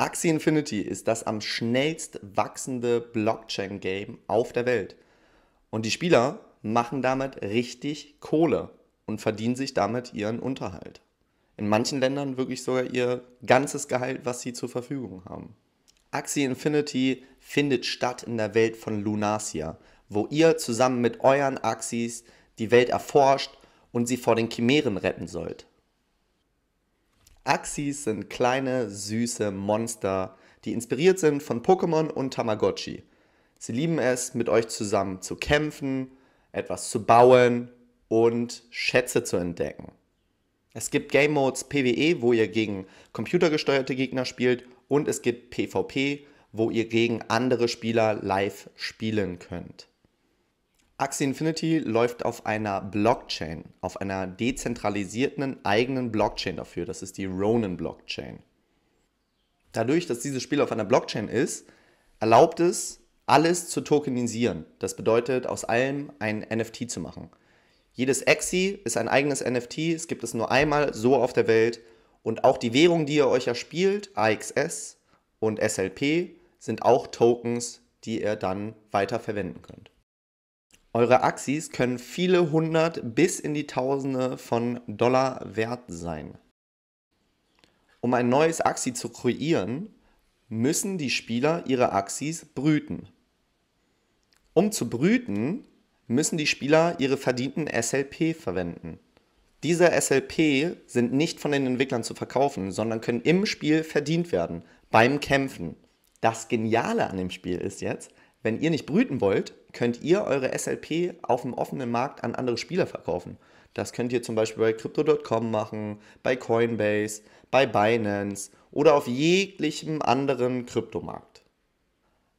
Axie Infinity ist das am schnellst wachsende Blockchain-Game auf der Welt. Und die Spieler machen damit richtig Kohle und verdienen sich damit ihren Unterhalt. In manchen Ländern wirklich sogar ihr ganzes Gehalt, was sie zur Verfügung haben. Axie Infinity findet statt in der Welt von Lunasia, wo ihr zusammen mit euren Axis die Welt erforscht und sie vor den Chimären retten sollt. Axis sind kleine, süße Monster, die inspiriert sind von Pokémon und Tamagotchi. Sie lieben es, mit euch zusammen zu kämpfen, etwas zu bauen und Schätze zu entdecken. Es gibt Game Modes PWE, wo ihr gegen computergesteuerte Gegner spielt und es gibt PvP, wo ihr gegen andere Spieler live spielen könnt. Axie Infinity läuft auf einer Blockchain, auf einer dezentralisierten eigenen Blockchain dafür. Das ist die Ronin Blockchain. Dadurch, dass dieses Spiel auf einer Blockchain ist, erlaubt es, alles zu tokenisieren. Das bedeutet, aus allem ein NFT zu machen. Jedes Axie ist ein eigenes NFT, es gibt es nur einmal so auf der Welt. Und auch die Währung, die ihr euch erspielt, AXS und SLP, sind auch Tokens, die ihr dann weiter verwenden könnt. Eure Axis können viele hundert bis in die Tausende von Dollar wert sein. Um ein neues Axi zu kreieren, müssen die Spieler ihre Axis brüten. Um zu brüten, müssen die Spieler ihre verdienten SLP verwenden. Diese SLP sind nicht von den Entwicklern zu verkaufen, sondern können im Spiel verdient werden, beim Kämpfen. Das Geniale an dem Spiel ist jetzt, wenn ihr nicht brüten wollt, könnt ihr eure SLP auf dem offenen Markt an andere Spieler verkaufen. Das könnt ihr zum Beispiel bei Crypto.com machen, bei Coinbase, bei Binance oder auf jeglichem anderen Kryptomarkt.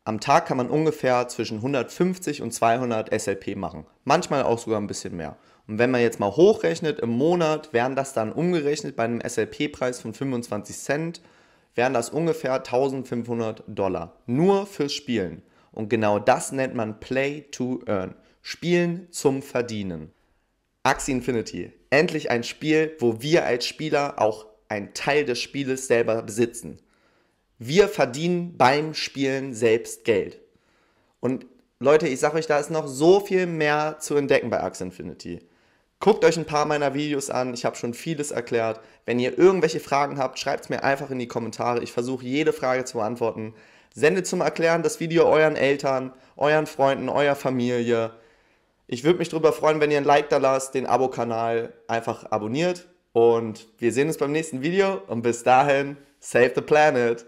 Am Tag kann man ungefähr zwischen 150 und 200 SLP machen, manchmal auch sogar ein bisschen mehr. Und wenn man jetzt mal hochrechnet, im Monat wären das dann umgerechnet bei einem SLP-Preis von 25 Cent, wären das ungefähr 1500 Dollar. Nur fürs Spielen. Und genau das nennt man Play to Earn. Spielen zum Verdienen. Axie Infinity. Endlich ein Spiel, wo wir als Spieler auch einen Teil des Spieles selber besitzen. Wir verdienen beim Spielen selbst Geld. Und Leute, ich sage euch, da ist noch so viel mehr zu entdecken bei Axie Infinity. Guckt euch ein paar meiner Videos an, ich habe schon vieles erklärt. Wenn ihr irgendwelche Fragen habt, schreibt es mir einfach in die Kommentare. Ich versuche jede Frage zu beantworten. Sendet zum Erklären das Video euren Eltern, euren Freunden, eurer Familie. Ich würde mich darüber freuen, wenn ihr ein Like da lasst, den Abo-Kanal einfach abonniert. Und wir sehen uns beim nächsten Video und bis dahin, save the planet!